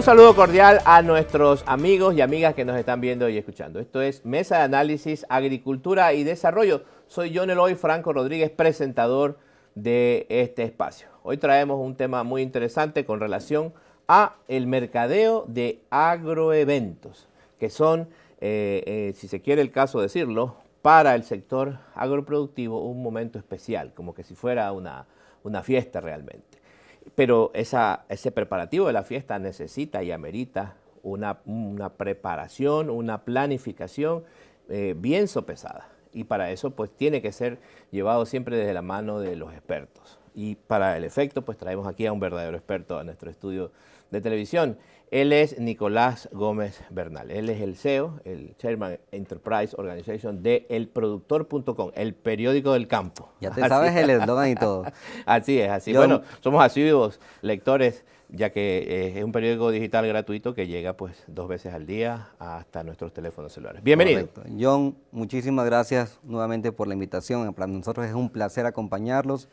Un saludo cordial a nuestros amigos y amigas que nos están viendo y escuchando. Esto es Mesa de Análisis, Agricultura y Desarrollo. Soy John Eloy Franco Rodríguez, presentador de este espacio. Hoy traemos un tema muy interesante con relación a el mercadeo de agroeventos, que son, eh, eh, si se quiere el caso decirlo, para el sector agroproductivo un momento especial, como que si fuera una, una fiesta realmente. Pero ese preparativo de la fiesta necesita y amerita una, preparación, una planificación eh, bien sopesada. Y para eso pues tiene que ser llevado siempre desde la mano de los expertos. Y para el efecto pues traemos aquí a un verdadero experto a nuestro estudio de televisión. Él es Nicolás Gómez Bernal. Él es el CEO, el Chairman Enterprise Organization de elproductor.com, el periódico del campo. Ya te sabes el eslogan y todo. así es, así. bueno, somos asiduos lectores, ya que eh, es un periódico digital gratuito que llega pues dos veces al día hasta nuestros teléfonos celulares. Bienvenido. John, muchísimas gracias nuevamente por la invitación. Para nosotros es un placer acompañarlos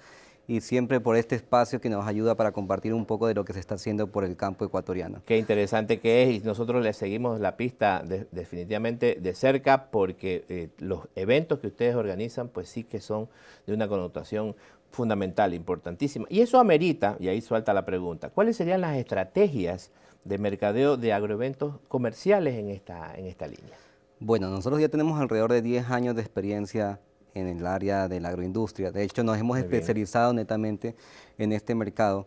y siempre por este espacio que nos ayuda para compartir un poco de lo que se está haciendo por el campo ecuatoriano. Qué interesante que es y nosotros le seguimos la pista definitivamente de cerca porque eh, los eventos que ustedes organizan pues sí que son de una connotación fundamental, importantísima. Y eso amerita, y ahí suelta la pregunta, ¿cuáles serían las estrategias de mercadeo de agroeventos comerciales en esta, en esta línea? Bueno, nosotros ya tenemos alrededor de 10 años de experiencia en el área de la agroindustria. De hecho, nos hemos especializado netamente en este mercado.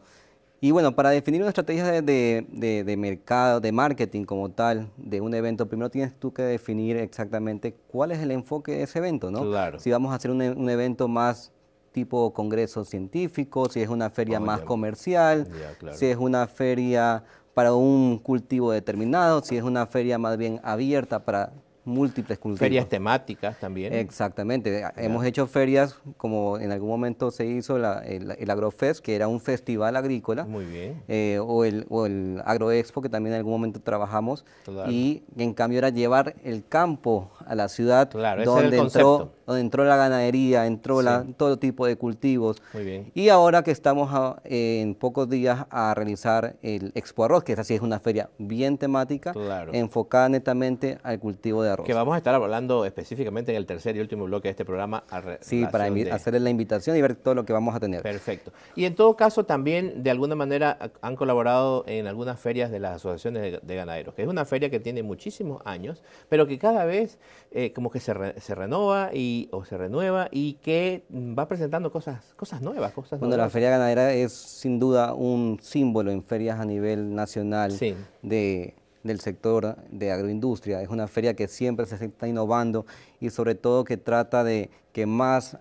Y bueno, para definir una estrategia de, mercado, de marketing como tal, de un evento, primero tienes tú que definir exactamente cuál es el enfoque de ese evento, ¿no? Claro. Si vamos a hacer un, evento más tipo congreso científico, si es una feria oh, más comercial, si es una feria para un cultivo determinado, si es una feria más bien abierta para múltiples cultivos. Ferias temáticas también. Exactamente. Hemos hecho ferias como en algún momento se hizo el, Agrofest, que era un festival agrícola. Muy bien. Eh, o, el, o el Agroexpo, que también en algún momento trabajamos. Y en cambio era llevar el campo a la ciudad, claro, donde, entró, donde entró la ganadería, entró la, todo tipo de cultivos. Muy bien. Y ahora que estamos en pocos días a realizar el Expo Arroz, que esa sí es una feria bien temática, enfocada netamente al cultivo de que vamos a estar hablando específicamente en el tercer y último bloque de este programa. Sí, para hacer la invitación y ver todo lo que vamos a tener. Perfecto. Y en todo caso también, de alguna manera, han colaborado en algunas ferias de las asociaciones de, ganaderos, que es una feria que tiene muchísimos años, pero que cada vez eh, como que se, se, renova y, o se renueva y que mm, va presentando cosas, cosas nuevas. Cosas bueno, la feria ganadera es sin duda un símbolo en ferias a nivel nacional sí. de del sector de agroindustria. Es una feria que siempre se está innovando y sobre todo que trata de que más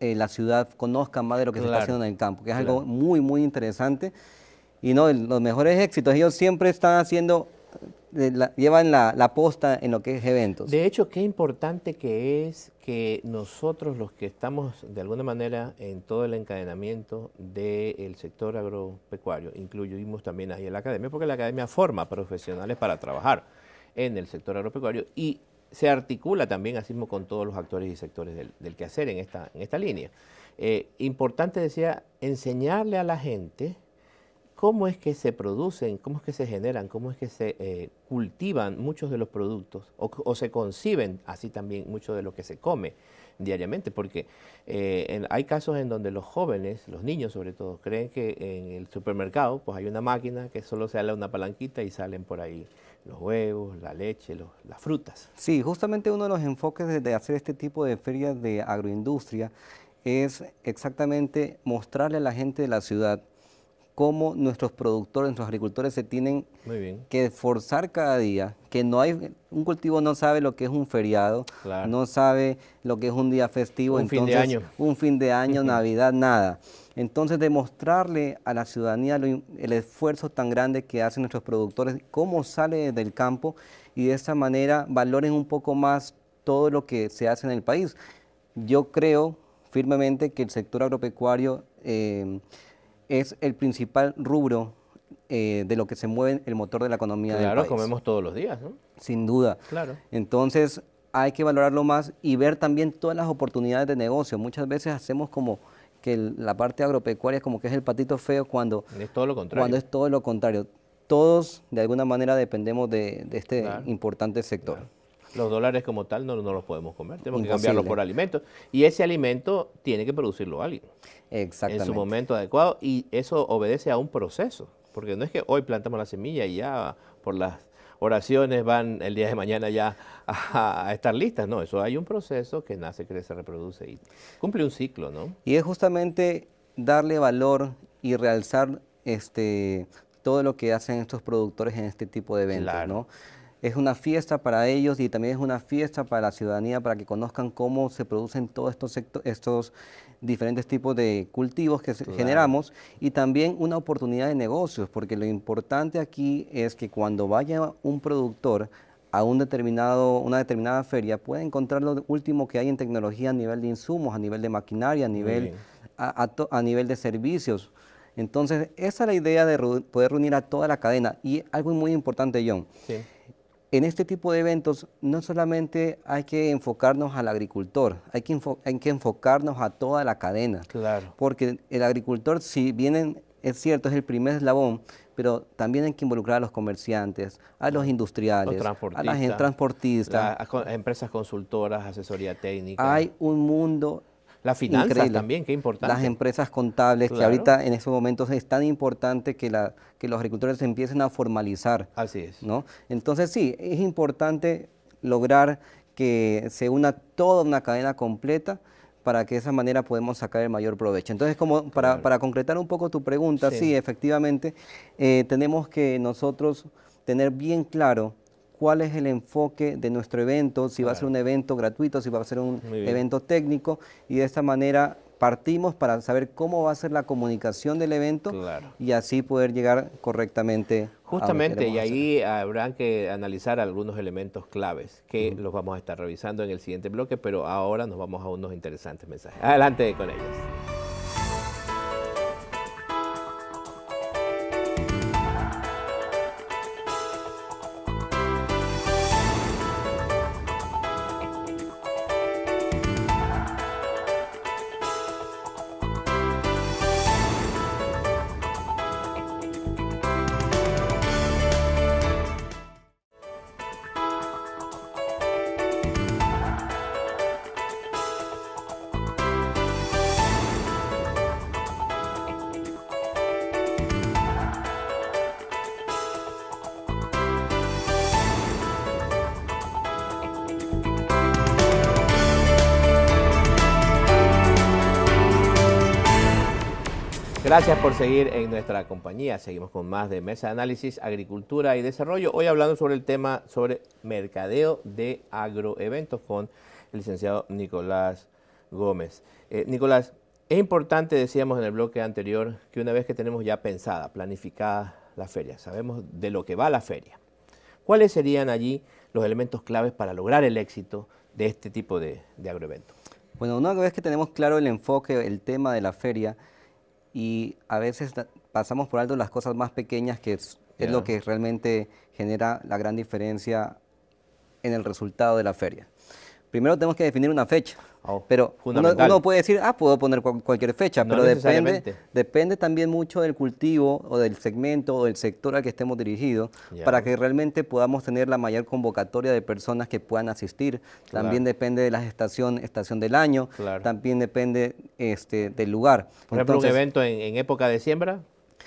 eh, la ciudad conozca más de lo que se está haciendo en el campo, que es algo muy, muy interesante. Y no, los mejores éxitos, ellos siempre están haciendo llevan la, la, posta en lo que es eventos. De hecho, qué importante que es que nosotros los que estamos de alguna manera en todo el encadenamiento del sector agropecuario, incluimos también ahí en la academia, porque la academia forma profesionales para trabajar en el sector agropecuario y se articula también así con todos los actores y sectores del, quehacer en esta, en esta línea. Eh, importante decía enseñarle a la gente cómo es que se producen, cómo es que se generan, cómo es que se eh, cultivan muchos de los productos o, se conciben así también mucho de lo que se come diariamente, porque eh, hay casos en donde los jóvenes, los niños sobre todo, creen que en el supermercado pues hay una máquina que solo se una palanquita y salen por ahí los huevos, la leche, las frutas. Sí, justamente uno de los enfoques de hacer este tipo de ferias de agroindustria es exactamente mostrarle a la gente de la ciudad cómo nuestros productores, nuestros agricultores se tienen que esforzar cada día, que no hay, un cultivo no sabe lo que es un feriado, no sabe lo que es un día festivo, un fin de año. Un fin de año, Navidad, nada. Entonces, demostrarle a la ciudadanía el esfuerzo tan grande que hacen nuestros productores, cómo sale del campo y de esa manera valoren un poco más todo lo que se hace en el país. Yo creo firmemente que el sector agropecuario... Eh, es el principal rubro eh, de lo que se mueve el motor de la economía claro, del país. Claro, comemos todos los días, ¿no? Sin duda. Claro. Entonces, hay que valorarlo más y ver también todas las oportunidades de negocio. Muchas veces hacemos como que la parte agropecuaria es como que es el patito feo cuando es todo lo contrario. Cuando es todo lo contrario. Todos, de alguna manera, dependemos de, este importante sector los dólares como tal no, los podemos comer, tenemos que cambiarlos por alimentos. Y ese alimento tiene que producirlo alguien. Exactamente. En su momento adecuado y eso obedece a un proceso, porque no es que hoy plantamos la semilla y ya por las oraciones van el día de mañana ya a, estar listas. No, eso hay un proceso que nace, crece, reproduce y cumple un ciclo, ¿no? Y es justamente darle valor y realzar este, todo lo que hacen estos productores en este tipo de eventos, ¿no? es una fiesta para ellos y también es una fiesta para la ciudadanía para que conozcan cómo se producen todos estos, estos diferentes tipos de cultivos que generamos y también una oportunidad de negocios, porque lo importante aquí es que cuando vaya un productor a un determinado, una determinada feria puede encontrar lo último que hay en tecnología a nivel de insumos, a nivel de maquinaria, a nivel, a nivel de servicios. Entonces, esa es la idea de poder reunir a toda la cadena. Y algo muy importante, John en este tipo de eventos no solamente hay que enfocarnos al agricultor, hay que, enfocarnos a toda la cadena. Claro. Porque el agricultor, si viene, es cierto, es el primer eslabón, pero también hay que involucrar a los comerciantes, a los industriales, a las transportistas. a, a empresas consultoras, asesoría técnica. Hay un mundo la finanzas también, qué importante. Las empresas contables, que ahorita en estos momentos es tan importante que, la, que los agricultores se empiecen a formalizar. Así es. ¿no? Entonces sí, es importante lograr que se una toda una cadena completa para que de esa manera podemos sacar el mayor provecho. Entonces, como para, concretar un poco tu pregunta, sí, efectivamente, eh, tenemos que nosotros tener bien claro cuál es el enfoque de nuestro evento, si va a ser un evento gratuito, si va a ser un evento técnico, y de esta manera partimos para saber cómo va a ser la comunicación del evento y así poder llegar correctamente. a Justamente, y ahí habrán que analizar algunos elementos claves que los vamos a estar revisando en el siguiente bloque, pero ahora nos vamos a unos interesantes mensajes. Adelante con ellos. Gracias por seguir en nuestra compañía. Seguimos con más de Mesa de Análisis, Agricultura y Desarrollo. Hoy hablando sobre el tema sobre mercadeo de agroeventos con el licenciado Nicolás Gómez. Eh, Nicolás, es importante, decíamos en el bloque anterior, que una vez que tenemos ya pensada, planificada la feria, sabemos de lo que va la feria, ¿cuáles serían allí los elementos claves para lograr el éxito de este tipo de, de agroeventos? Bueno, una vez que tenemos claro el enfoque, el tema de la feria, y a veces pasamos por alto las cosas más pequeñas que es, es lo que realmente genera la gran diferencia en el resultado de la feria primero tenemos que definir una fecha. Oh, pero uno, puede decir, ah, puedo poner cualquier fecha, pero depende, también mucho del cultivo o del segmento o del sector al que estemos dirigidos para que realmente podamos tener la mayor convocatoria de personas que puedan asistir. También depende de la estación, estación del año, también depende este, del lugar. Por ejemplo, un evento en, época de siembra,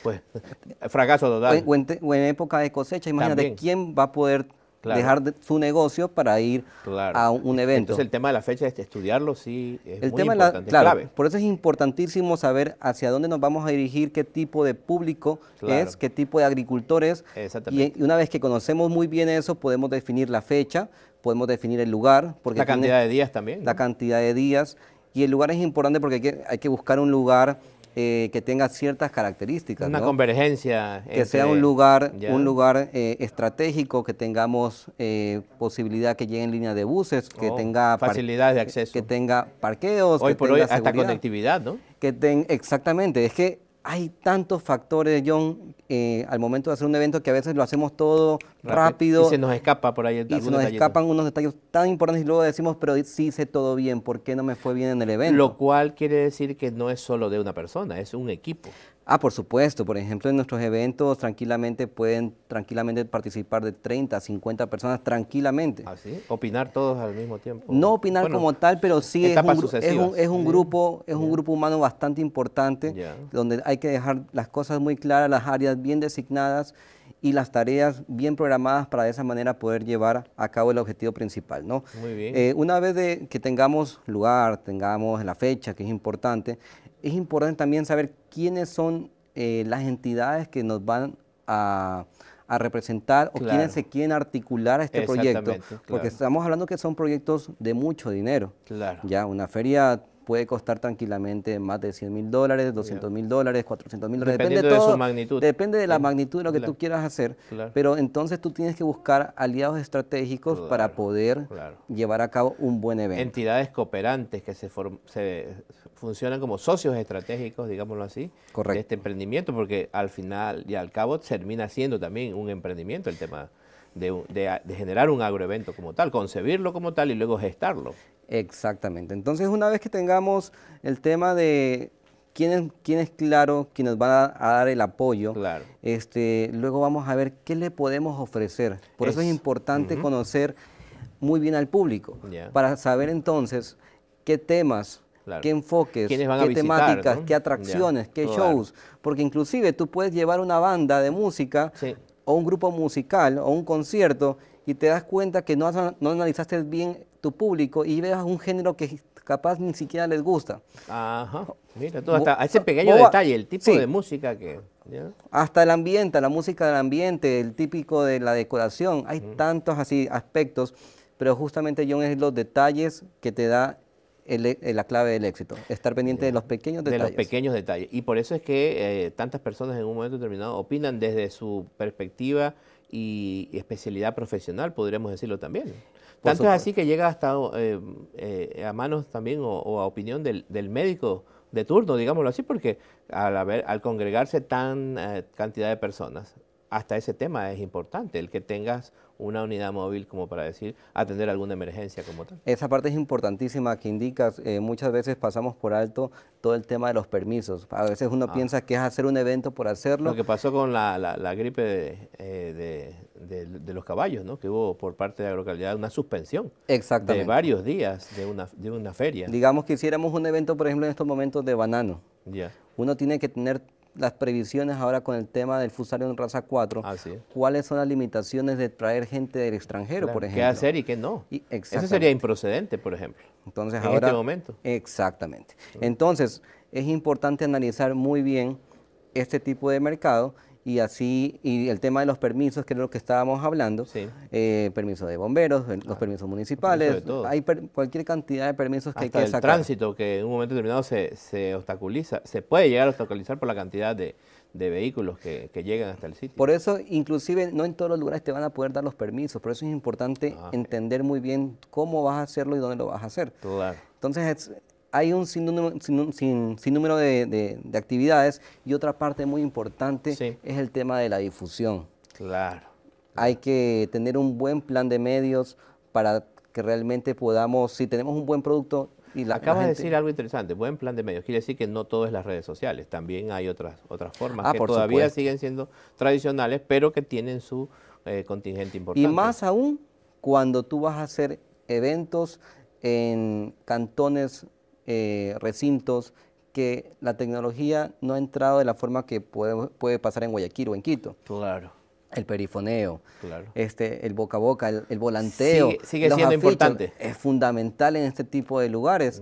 pues fracaso total. O en, época de cosecha, imagínate quién va a poder dejar su negocio para ir a un evento. Entonces el tema de la fecha, es estudiarlo sí es el muy tema importante, la, clave. Por eso es importantísimo saber hacia dónde nos vamos a dirigir, qué tipo de público es, qué tipo de agricultores. Exactamente. Y, una vez que conocemos muy bien eso, podemos definir la fecha, podemos definir el lugar. Porque la cantidad de días también. La cantidad de días. Y el lugar es importante porque hay que, hay que buscar un lugar eh, que tenga ciertas características. Una convergencia. Que sea un lugar, un lugar eh, estratégico, que tengamos eh, posibilidad que lleguen líneas de buses, que oh, tenga facilidades de acceso. Que tenga parqueos. Hoy que por tenga hoy hasta conectividad, ¿no? Que ten, exactamente, es que hay tantos factores, John, eh, al momento de hacer un evento que a veces lo hacemos todo rápido. Y se nos escapa por ahí Y se nos escapan unos detalles tan importantes y luego decimos, pero sí hice todo bien, ¿por qué no me fue bien en el evento? Lo cual quiere decir que no es solo de una persona, es un equipo. Ah, por supuesto, por ejemplo, en nuestros eventos tranquilamente pueden tranquilamente participar de 30 50 personas tranquilamente. ¿Así? Ah, ¿Opinar todos al mismo tiempo? No opinar como tal, pero sí es un, es un, grupo, es un grupo humano bastante importante donde hay que dejar las cosas muy claras, las áreas bien designadas y las tareas bien programadas para de esa manera poder llevar a cabo el objetivo principal. ¿no? Muy bien. Eh, una vez de, que tengamos lugar, tengamos la fecha, que es importante, es importante también saber quiénes son eh, las entidades que nos van a, representar o quiénes se quieren articular a este proyecto. Porque estamos hablando que son proyectos de mucho dinero. Claro. Ya, una feria puede costar tranquilamente más de 100 mil dólares, 200 mil dólares, 400 mil dólares. Depende de su magnitud. Depende de la magnitud de lo que tú quieras hacer. Pero entonces tú tienes que buscar aliados estratégicos para poder llevar a cabo un buen evento. Entidades cooperantes que se, se funcionan como socios estratégicos, digámoslo así, de este emprendimiento, porque al final y al cabo termina siendo también un emprendimiento el tema. De, de, de, generar un agroevento como tal, concebirlo como tal y luego gestarlo. Exactamente. Entonces, una vez que tengamos el tema de quién es, quién claro, quién van a, a, dar el apoyo, este, luego vamos a ver qué le podemos ofrecer. Por eso es importante conocer muy bien al público, para saber entonces qué temas qué enfoques, qué temáticas, qué atracciones, qué shows. Porque inclusive tú puedes llevar una banda de música o un grupo musical o un concierto y te das cuenta que no, no analizaste bien tu público y veas un género que capaz ni siquiera les gusta. Ajá, mira, todo hasta ese pequeño detalle, el tipo de música que... Hasta el ambiente, la música del ambiente, el típico de la decoración, hay tantos así aspectos, pero justamente John es los detalles que te da eh, la clave del éxito, estar pendiente de los pequeños detalles. De los pequeños detalles. Y por eso es que eh, tantas personas en un momento determinado opinan desde su perspectiva y especialidad profesional, podríamos decirlo también. Tanto es así que llega hasta eh, eh, a manos también o, a opinión del, médico de turno, digámoslo así, porque al, al congregarse tan eh, cantidad de personas, hasta ese tema es importante, el que tengas una unidad móvil como para decir, atender alguna emergencia como tal. Esa parte es importantísima que indicas, eh, muchas veces pasamos por alto todo el tema de los permisos, a veces uno ah. piensa que es hacer un evento por hacerlo. Lo que pasó con la, gripe eh, de, los caballos, ¿no? que hubo por parte de la localidad una suspensión de varios días de una, feria. Digamos que hiciéramos un evento, por ejemplo, en estos momentos de banano. Uno tiene que tener las previsiones ahora con el tema del Fusario en Raza 4, ah, cuáles son las limitaciones de traer gente del extranjero, por ejemplo. ¿Qué hacer y qué no? Eso sería improcedente, por ejemplo. Entonces, en ahora, este momento. Exactamente. Mm. Entonces, es importante analizar muy bien este tipo de mercado y así, y el tema de los permisos, que es lo que estábamos hablando, eh, permisos de bomberos, eh, los permisos municipales, hay cualquier cantidad de permisos que hay que sacar. el tránsito, que en un momento determinado se, obstaculiza, se puede llegar a obstaculizar por la cantidad de, vehículos que, llegan hasta el sitio. Por eso, inclusive, no en todos los lugares te van a poder dar los permisos. Por eso es importante ah, entender muy bien cómo vas a hacerlo y dónde lo vas a hacer. Claro. Entonces, es, hay un sinnúmero, sin, de, actividades y otra parte muy importante es el tema de la difusión. Claro. Hay que tener un buen plan de medios para que realmente podamos, si tenemos un buen producto, y Acabas la de decir algo interesante, buen plan de medios. Quiere decir que no todo es las redes sociales, también hay otras, otras formas ah, que todavía siguen siendo tradicionales, pero que tienen su eh, contingente importante. Y más aún cuando tú vas a hacer eventos en cantones eh, recintos que la tecnología no ha entrado de la forma que puede, puede pasar en Guayaquil o en Quito. Claro. El perifoneo, claro. este, el boca a boca, el, volanteo. Sigue, siendo importante. Es fundamental en este tipo de lugares.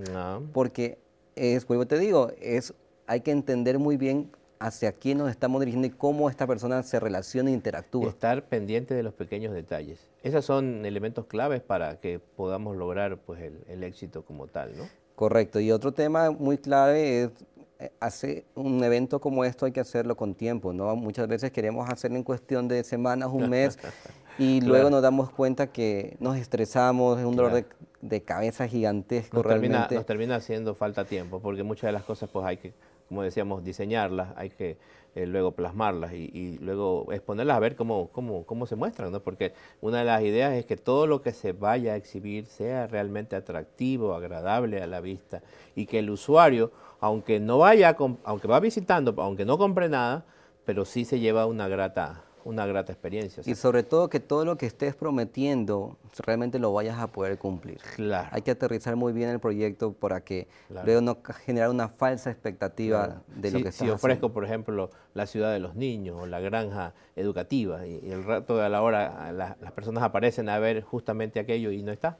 Porque es, vuelvo te digo, es, hay que entender muy bien hacia quién nos estamos dirigiendo y cómo esta persona se relaciona e interactúa. Estar pendiente de los pequeños detalles. Esos son elementos claves para que podamos lograr pues, el éxito como tal, ¿no? Correcto. Y otro tema muy clave es eh, hace un evento como esto hay que hacerlo con tiempo, ¿no? Muchas veces queremos hacerlo en cuestión de semanas, un mes, y luego nos damos cuenta que nos estresamos, es un dolor de, cabeza gigantesco nos realmente. nos termina haciendo falta tiempo, porque muchas de las cosas pues hay que como decíamos, diseñarlas, hay que eh, luego plasmarlas y, luego exponerlas a ver cómo, cómo, cómo se muestran, ¿no? Porque una de las ideas es que todo lo que se vaya a exhibir sea realmente atractivo, agradable a la vista y que el usuario, aunque no vaya, aunque va visitando, aunque no compre nada, pero sí se lleva una grata una grata experiencia. Y sobre todo que todo lo que estés prometiendo realmente lo vayas a poder cumplir. Claro. Hay que aterrizar muy bien el proyecto para que no generar una falsa expectativa de lo que estás Si ofrezco, por ejemplo, la ciudad de los niños o la granja educativa y, el rato de la hora las personas aparecen a ver justamente aquello y no está,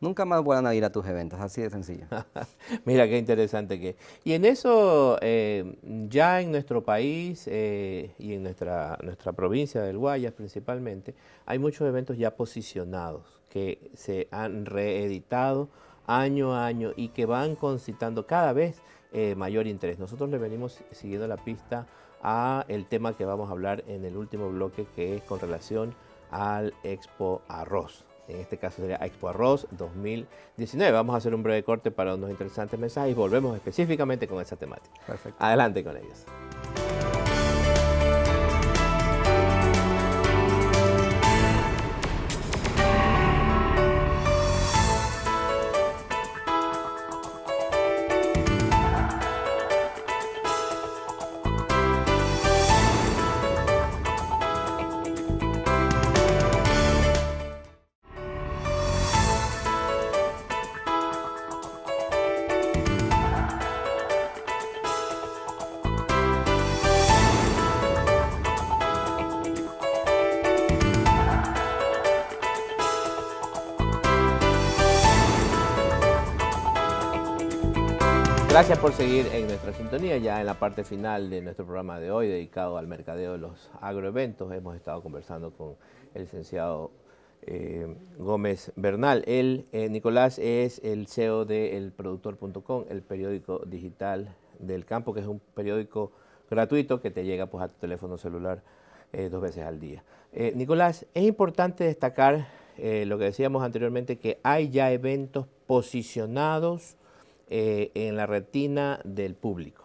Nunca más van a ir a tus eventos, así de sencillo. Mira qué interesante que Y en eso, eh, ya en nuestro país eh, y en nuestra, nuestra provincia del Guayas principalmente, hay muchos eventos ya posicionados que se han reeditado año a año y que van concitando cada vez eh, mayor interés. Nosotros le venimos siguiendo la pista a el tema que vamos a hablar en el último bloque que es con relación al Expo Arroz. En este caso sería Expo Arroz 2019. Vamos a hacer un breve corte para unos interesantes mensajes y volvemos específicamente con esa temática. Perfecto. Adelante con ellos. por seguir en nuestra sintonía. Ya en la parte final de nuestro programa de hoy, dedicado al mercadeo de los agroeventos, hemos estado conversando con el licenciado eh, Gómez Bernal. Él, eh, Nicolás, es el CEO de elproductor.com, el periódico digital del campo, que es un periódico gratuito que te llega pues, a tu teléfono celular eh, dos veces al día. Nicolás, es importante destacar lo que decíamos anteriormente, que hay ya eventos posicionados eh, en la retina del público,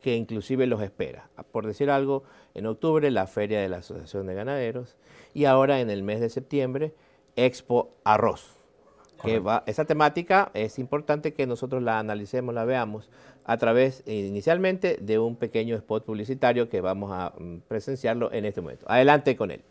que inclusive los espera. Por decir algo, en octubre la feria de la Asociación de Ganaderos y ahora en el mes de septiembre Expo Arroz. Que va, esa temática es importante que nosotros la analicemos, la veamos a través inicialmente de un pequeño spot publicitario que vamos a mm, presenciarlo en este momento. Adelante con él.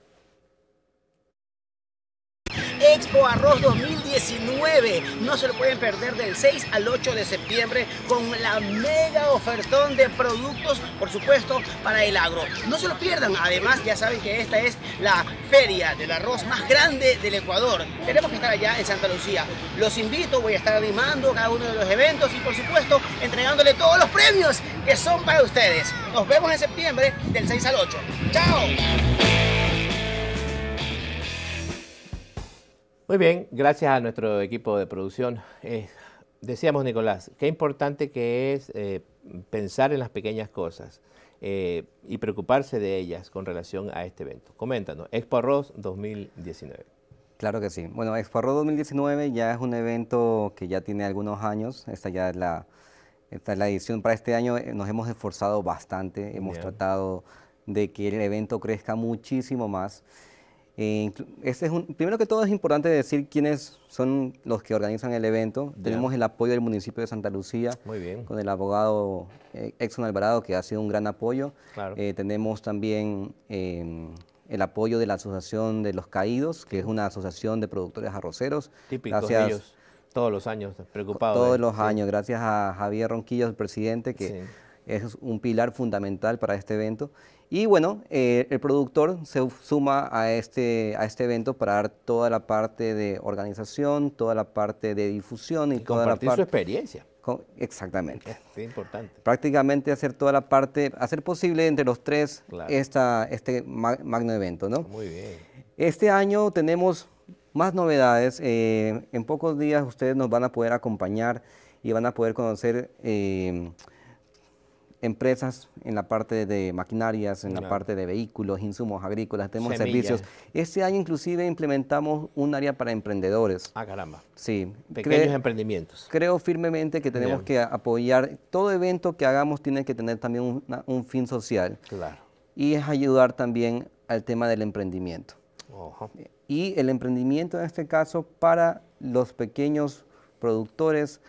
Expo Arroz 2019. No se lo pueden perder del 6 al 8 de septiembre con la mega ofertón de productos, por supuesto, para el agro. No se lo pierdan. Además, ya saben que esta es la feria del arroz más grande del Ecuador. Tenemos que estar allá en Santa Lucía. Los invito, voy a estar animando cada uno de los eventos y, por supuesto, entregándole todos los premios que son para ustedes. Nos vemos en septiembre del 6 al 8. ¡Chao! Muy bien, gracias a nuestro equipo de producción. Eh, decíamos, Nicolás, qué importante que es eh, pensar en las pequeñas cosas eh, y preocuparse de ellas con relación a este evento. Coméntanos, Expo Arroz 2019. Claro que sí. Bueno, Expo Arroz 2019 ya es un evento que ya tiene algunos años. Esta ya es la, esta la edición para este año. Nos hemos esforzado bastante, hemos tratado de que el evento crezca muchísimo más. Eh, es un, primero que todo es importante decir quiénes son los que organizan el evento. Tenemos el apoyo del municipio de Santa Lucía, con el abogado eh, Exxon Alvarado, que ha sido un gran apoyo. Eh, tenemos también el apoyo de la Asociación de los Caídos, que es una asociación de productores arroceros. Típicos gracias, ellos, todos los años, preocupados. Todos los años, gracias a Javier Ronquillo, el presidente, que es un pilar fundamental para este evento. Y bueno, eh, el productor se suma a este, a este evento para dar toda la parte de organización, toda la parte de difusión y, toda la parte... su experiencia. exactamente. Es importante. Prácticamente hacer toda la parte, hacer posible entre los tres este magno evento, ¿no? Muy bien. Este año tenemos más novedades. Eh, en pocos días ustedes nos van a poder acompañar y van a poder conocer... Eh, empresas en la parte de maquinarias, en la parte de vehículos, insumos agrícolas, tenemos servicios. Este año inclusive implementamos un área para emprendedores. Ah, caramba. Sí. Pequeños emprendimientos. Creo firmemente que tenemos que apoyar, todo evento que hagamos tiene que tener también un, fin social. Claro. Y es ayudar también al tema del emprendimiento. Ojo. Y el emprendimiento en este caso para los pequeños productores,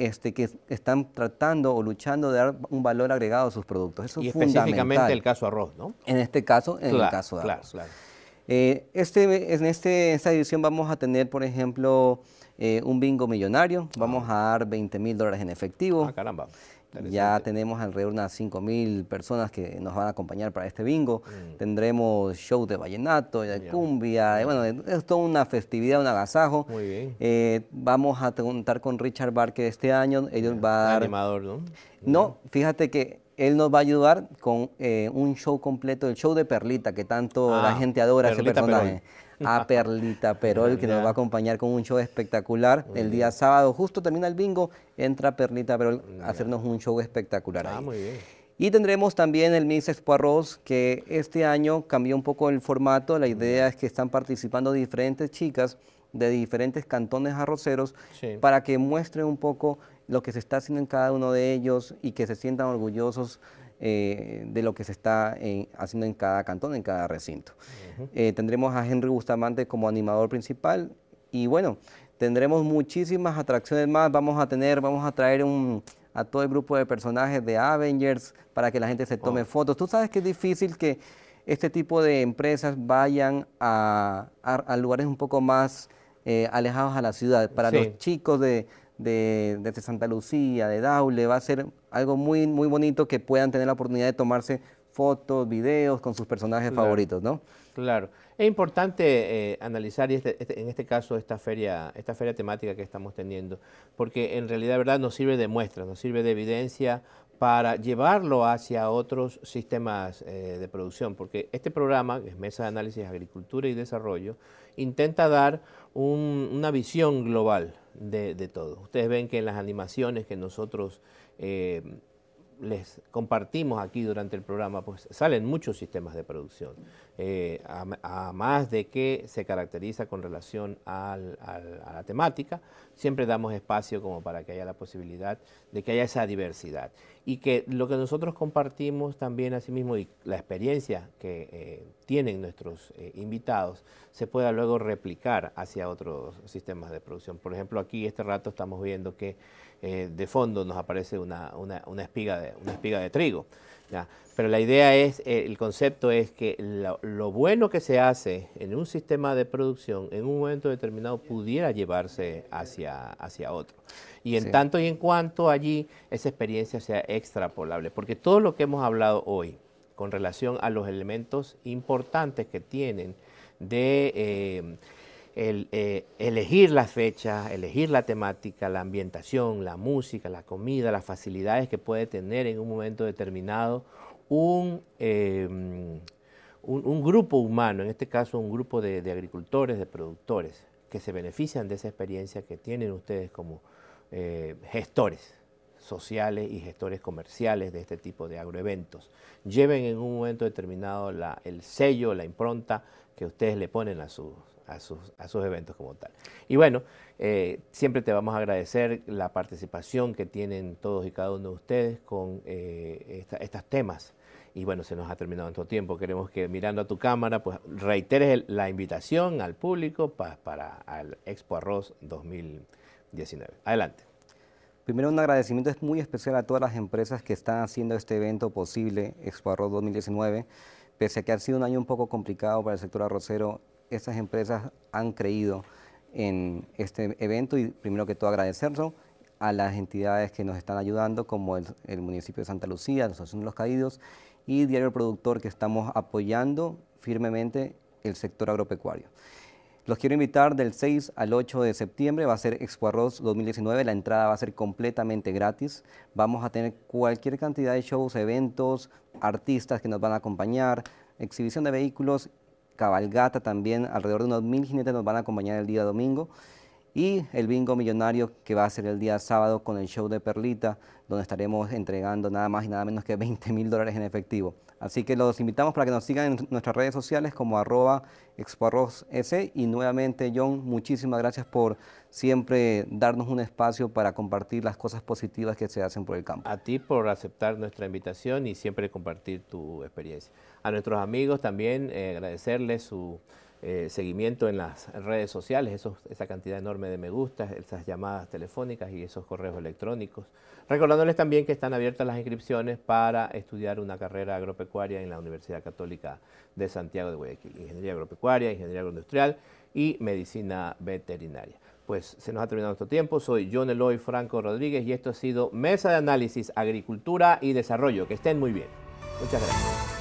este, que están tratando o luchando de dar un valor agregado a sus productos. Eso y específicamente el caso arroz, ¿no? En este caso, en el caso de arroz. Claro, claro. Eh, este, este, en esta edición vamos a tener, por ejemplo, eh, un bingo millonario. Vamos a dar 20 mil dólares en efectivo. Ah, caramba. Ya tenemos alrededor de unas mil personas que nos van a acompañar para este bingo. Mm. Tendremos show de vallenato, de cumbia, bueno, es toda una festividad, un agasajo. Muy bien. Eh, vamos a contar con Richard Barque este año. Ellos va a Animador, ¿no? No, fíjate que él nos va a ayudar con eh, un show completo, el show de Perlita, que tanto la ah, gente adora ese personaje a Perlita Perol, que nos va a acompañar con un show espectacular. El día sábado, justo termina el bingo, entra Perlita Perol a hacernos un show espectacular. Ah, muy bien. Y tendremos también el Miss Expo Arroz, que este año cambió un poco el formato. La idea mm. es que están participando diferentes chicas de diferentes cantones arroceros para que muestren un poco lo que se está haciendo en cada uno de ellos y que se sientan orgullosos eh, de lo que se está eh, haciendo en cada cantón, en cada recinto. Eh, tendremos a Henry Bustamante como animador principal y bueno, tendremos muchísimas atracciones más, vamos a tener, vamos a traer a todo el grupo de personajes de Avengers para que la gente se tome oh. fotos. Tú sabes que es difícil que este tipo de empresas vayan a, lugares un poco más alejados a la ciudad. Para los chicos de, de, desde Santa Lucía, de Daule, va a ser algo muy, muy bonito que puedan tener la oportunidad de tomarse fotos, videos con sus personajes favoritos, ¿no? Claro. Es importante eh, analizar, y este, este, en este caso, esta feria, esta feria temática que estamos teniendo, porque en realidad, ¿verdad?, nos sirve de muestra, nos sirve de evidencia para llevarlo hacia otros sistemas eh, de producción, porque este programa, que es Mesa de Análisis de Agricultura y Desarrollo, intenta dar una visión global de, todo. Ustedes ven que en las animaciones que nosotros eh, les compartimos aquí durante el programa, pues salen muchos sistemas de producción, eh, a, más de que se caracteriza con relación a la temática, siempre damos espacio como para que haya la posibilidad de que haya esa diversidad. Y que lo que nosotros compartimos también, asimismo, y la experiencia que eh, tienen nuestros eh, invitados, se pueda luego replicar hacia otros sistemas de producción. Por ejemplo, aquí este rato estamos viendo que eh, de fondo nos aparece espiga, de, una espiga de trigo. Pero la idea es, eh, el concepto es que lo, bueno que se hace en un sistema de producción en un momento determinado pudiera llevarse hacia, hacia otro. Y en tanto y en cuanto allí esa experiencia sea extrapolable, porque todo lo que hemos hablado hoy con relación a los elementos importantes que tienen de... Eh, el, eh, elegir las fechas, elegir la temática, la ambientación, la música, la comida, las facilidades que puede tener en un momento determinado un, em, un, grupo humano, en este caso un grupo de, agricultores, de productores, que se benefician de esa experiencia que tienen ustedes como eh, gestores sociales y gestores comerciales de este tipo de agroeventos. Lleven en un momento determinado el sello, la impronta que ustedes le ponen a su a sus, eventos como tal. Y bueno, eh, siempre te vamos a agradecer la participación que tienen todos y cada uno de ustedes con eh, estos temas. Y bueno, se nos ha terminado nuestro tiempo. Queremos que mirando a tu cámara, pues reiteres la invitación al público para el Expo Arroz 2019. Adelante. Primero, un agradecimiento es muy especial a todas las empresas que están haciendo este evento posible, Expo Arroz 2019. Pese a que ha sido un año un poco complicado para el sector arrocero, estas empresas han creído en este evento y primero que todo agradecerlo a las entidades que nos están ayudando como el, municipio de Santa Lucía, la Asociación de los Caídos y Diario Productor que estamos apoyando firmemente el sector agropecuario. Los quiero invitar del 6 al 8 de septiembre, va a ser Expo Arroz 2019, la entrada va a ser completamente gratis. Vamos a tener cualquier cantidad de shows, eventos, artistas que nos van a acompañar, exhibición de vehículos cabalgata también, alrededor de unos mil jinetes nos van a acompañar el día domingo. Y el bingo millonario que va a ser el día sábado con el show de Perlita, donde estaremos entregando nada más y nada menos que 20 mil dólares en efectivo. Así que los invitamos para que nos sigan en nuestras redes sociales como arroba Y nuevamente, John, muchísimas gracias por siempre darnos un espacio para compartir las cosas positivas que se hacen por el campo. A ti por aceptar nuestra invitación y siempre compartir tu experiencia. A nuestros amigos también eh, agradecerles su eh, seguimiento en las redes sociales, esa cantidad enorme de me gustas, esas llamadas telefónicas y esos correos electrónicos. Recordándoles también que están abiertas las inscripciones para estudiar una carrera agropecuaria en la Universidad Católica de Santiago de Guayaquil. Ingeniería agropecuaria, ingeniería agroindustrial y medicina veterinaria. Pues se nos ha terminado nuestro tiempo. Soy John Eloy Franco Rodríguez y esto ha sido Mesa de Análisis, Agricultura y Desarrollo. Que estén muy bien. Muchas gracias.